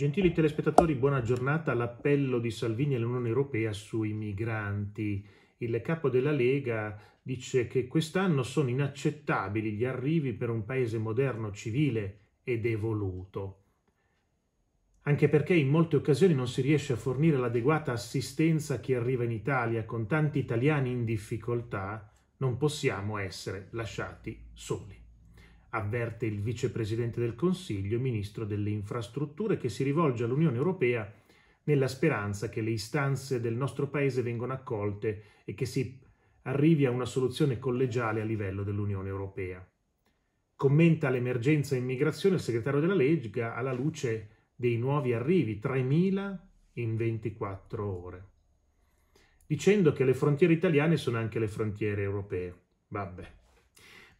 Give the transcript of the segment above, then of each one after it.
Gentili telespettatori, buona giornata. L'appello di Salvini all'Unione Europea sui migranti. Il capo della Lega dice che quest'anno sono inaccettabili gli arrivi per un paese moderno, civile ed evoluto. Anche perché in molte occasioni non si riesce a fornire l'adeguata assistenza a chi arriva in Italia con tanti italiani in difficoltà, non possiamo essere lasciati soli avverte il vicepresidente del Consiglio, ministro delle infrastrutture, che si rivolge all'Unione Europea nella speranza che le istanze del nostro Paese vengano accolte e che si arrivi a una soluzione collegiale a livello dell'Unione Europea. Commenta l'emergenza immigrazione il segretario della Lega alla luce dei nuovi arrivi, 3.000 in 24 ore, dicendo che le frontiere italiane sono anche le frontiere europee. Vabbè.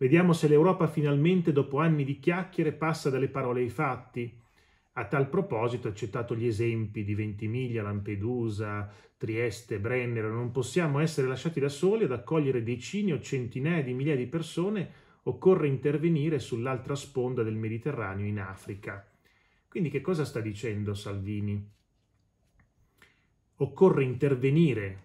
Vediamo se l'Europa finalmente, dopo anni di chiacchiere, passa dalle parole ai fatti. A tal proposito ho citato gli esempi di Ventimiglia, Lampedusa, Trieste, Brennero. Non possiamo essere lasciati da soli ad accogliere decine o centinaia di migliaia di persone. Occorre intervenire sull'altra sponda del Mediterraneo, in Africa. Quindi che cosa sta dicendo Salvini? Occorre intervenire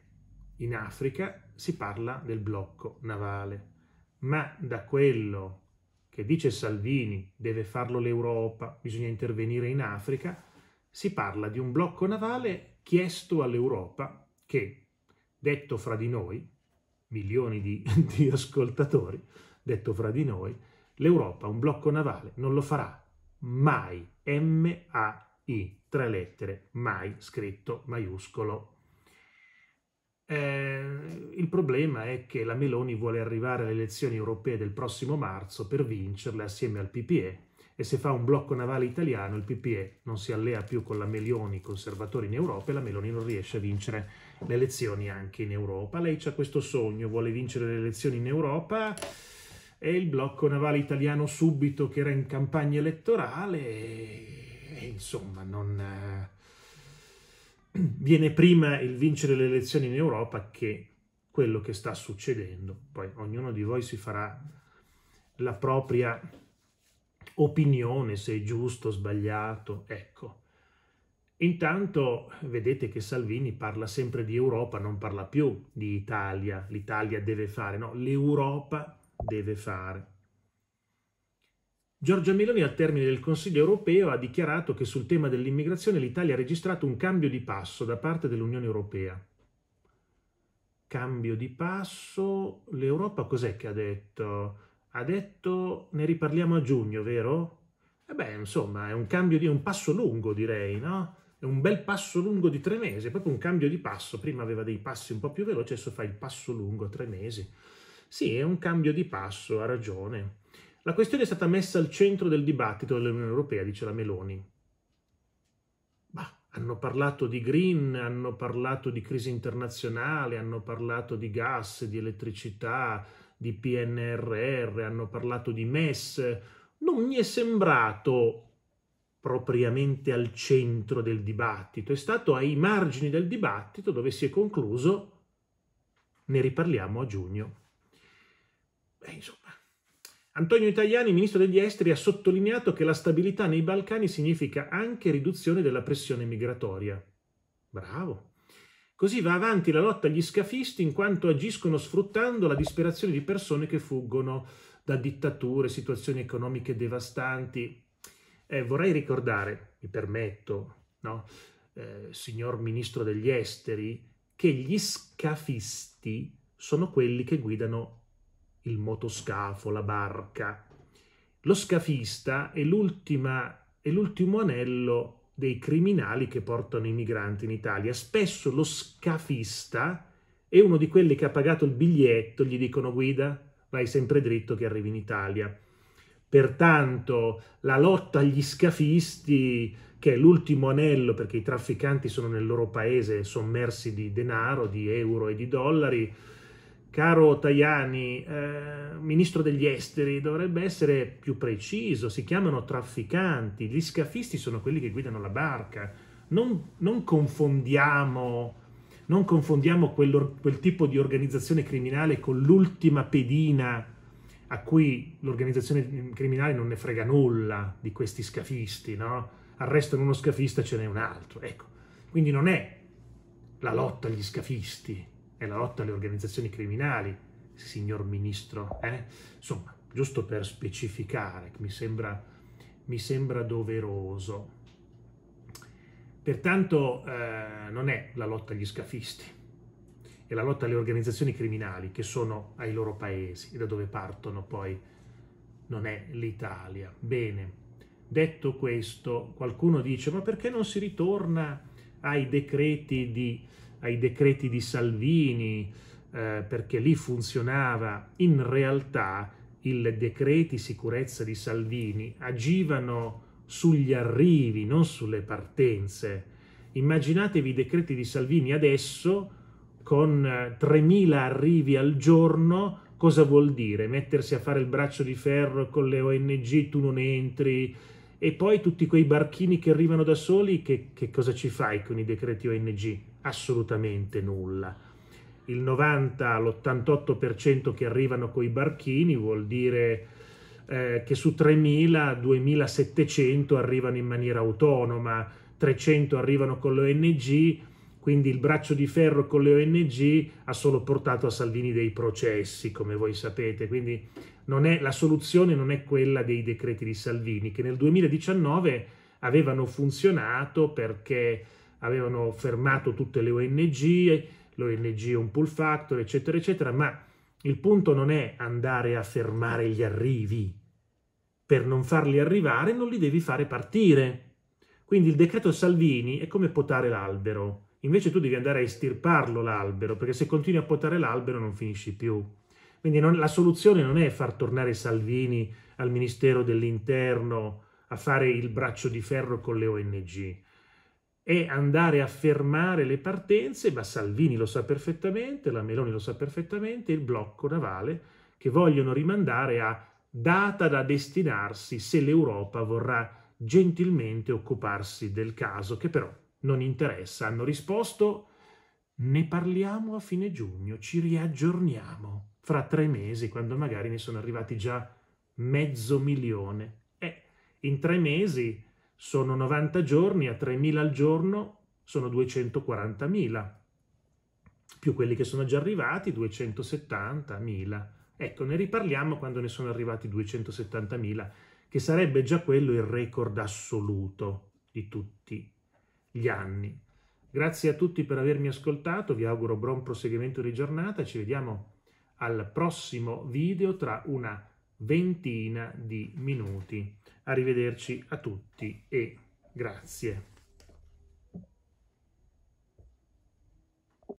in Africa, si parla del blocco navale ma da quello che dice Salvini deve farlo l'Europa, bisogna intervenire in Africa, si parla di un blocco navale chiesto all'Europa che, detto fra di noi, milioni di, di ascoltatori, detto fra di noi, l'Europa un blocco navale non lo farà mai, M-A-I, tre lettere, mai, scritto maiuscolo eh, il problema è che la Meloni vuole arrivare alle elezioni europee del prossimo marzo per vincerle assieme al PPE e se fa un blocco navale italiano il PPE non si allea più con la Meloni i conservatori in Europa e la Meloni non riesce a vincere le elezioni anche in Europa. Lei ha questo sogno, vuole vincere le elezioni in Europa e il blocco navale italiano subito che era in campagna elettorale e, e insomma non... Eh, viene prima il vincere le elezioni in Europa che quello che sta succedendo. Poi ognuno di voi si farà la propria opinione se è giusto o sbagliato, ecco. Intanto vedete che Salvini parla sempre di Europa, non parla più di Italia, l'Italia deve fare, no, l'Europa deve fare. Giorgia Meloni al termine del Consiglio europeo ha dichiarato che sul tema dell'immigrazione l'Italia ha registrato un cambio di passo da parte dell'Unione europea. Cambio di passo, l'Europa cos'è che ha detto? Ha detto ne riparliamo a giugno, vero? E eh beh, insomma, è un cambio di un passo lungo, direi, no? È un bel passo lungo di tre mesi, è proprio un cambio di passo. Prima aveva dei passi un po' più veloci, adesso fa il passo lungo, tre mesi. Sì, è un cambio di passo, ha ragione. La questione è stata messa al centro del dibattito dell'Unione Europea, dice la Meloni. Bah, hanno parlato di green, hanno parlato di crisi internazionale, hanno parlato di gas, di elettricità, di PNRR, hanno parlato di MES. Non mi è sembrato propriamente al centro del dibattito, è stato ai margini del dibattito dove si è concluso, ne riparliamo a giugno. Beh, insomma, Antonio Italiani, ministro degli esteri, ha sottolineato che la stabilità nei Balcani significa anche riduzione della pressione migratoria. Bravo. Così va avanti la lotta agli scafisti in quanto agiscono sfruttando la disperazione di persone che fuggono da dittature, situazioni economiche devastanti. Eh, vorrei ricordare, mi permetto, no? eh, signor ministro degli esteri, che gli scafisti sono quelli che guidano il motoscafo, la barca. Lo scafista è, è l'ultimo anello dei criminali che portano i migranti in Italia. Spesso lo scafista è uno di quelli che ha pagato il biglietto, gli dicono guida, vai sempre dritto che arrivi in Italia. Pertanto la lotta agli scafisti, che è l'ultimo anello perché i trafficanti sono nel loro paese sommersi di denaro, di euro e di dollari, caro Tajani, eh, ministro degli esteri, dovrebbe essere più preciso, si chiamano trafficanti, gli scafisti sono quelli che guidano la barca, non, non confondiamo, non confondiamo quel, quel tipo di organizzazione criminale con l'ultima pedina a cui l'organizzazione criminale non ne frega nulla di questi scafisti, no? Arrestano uno scafista, ce n'è un altro, ecco. Quindi non è la lotta agli scafisti, è la lotta alle organizzazioni criminali, signor Ministro. Eh? Insomma, giusto per specificare, mi sembra, mi sembra doveroso. Pertanto eh, non è la lotta agli scafisti, è la lotta alle organizzazioni criminali che sono ai loro paesi e da dove partono poi non è l'Italia. Bene, detto questo, qualcuno dice ma perché non si ritorna ai decreti di ai decreti di Salvini, eh, perché lì funzionava, in realtà i decreti sicurezza di Salvini agivano sugli arrivi, non sulle partenze. Immaginatevi i decreti di Salvini adesso con 3.000 eh, arrivi al giorno, cosa vuol dire? Mettersi a fare il braccio di ferro con le ONG, tu non entri, e poi tutti quei barchini che arrivano da soli, che, che cosa ci fai con i decreti ONG? assolutamente nulla. Il 90, l'88% che arrivano con i barchini vuol dire eh, che su 3.000, 2.700 arrivano in maniera autonoma, 300 arrivano con l'ONG, quindi il braccio di ferro con le ONG ha solo portato a Salvini dei processi, come voi sapete, quindi è, la soluzione non è quella dei decreti di Salvini, che nel 2019 avevano funzionato perché avevano fermato tutte le ONG, l'ONG è un pull factor, eccetera, eccetera, ma il punto non è andare a fermare gli arrivi. Per non farli arrivare non li devi fare partire. Quindi il decreto Salvini è come potare l'albero. Invece tu devi andare a estirparlo l'albero, perché se continui a potare l'albero non finisci più. Quindi non, la soluzione non è far tornare Salvini al Ministero dell'Interno a fare il braccio di ferro con le ONG è andare a fermare le partenze, ma Salvini lo sa perfettamente, la Meloni lo sa perfettamente, il blocco navale che vogliono rimandare a data da destinarsi se l'Europa vorrà gentilmente occuparsi del caso, che però non interessa. Hanno risposto ne parliamo a fine giugno, ci riaggiorniamo fra tre mesi, quando magari ne sono arrivati già mezzo milione. Eh, in tre mesi sono 90 giorni, a 3.000 al giorno sono 240.000, più quelli che sono già arrivati 270.000. Ecco, ne riparliamo quando ne sono arrivati 270.000, che sarebbe già quello il record assoluto di tutti gli anni. Grazie a tutti per avermi ascoltato, vi auguro buon proseguimento di giornata, ci vediamo al prossimo video tra una ventina di minuti. Arrivederci a tutti e grazie.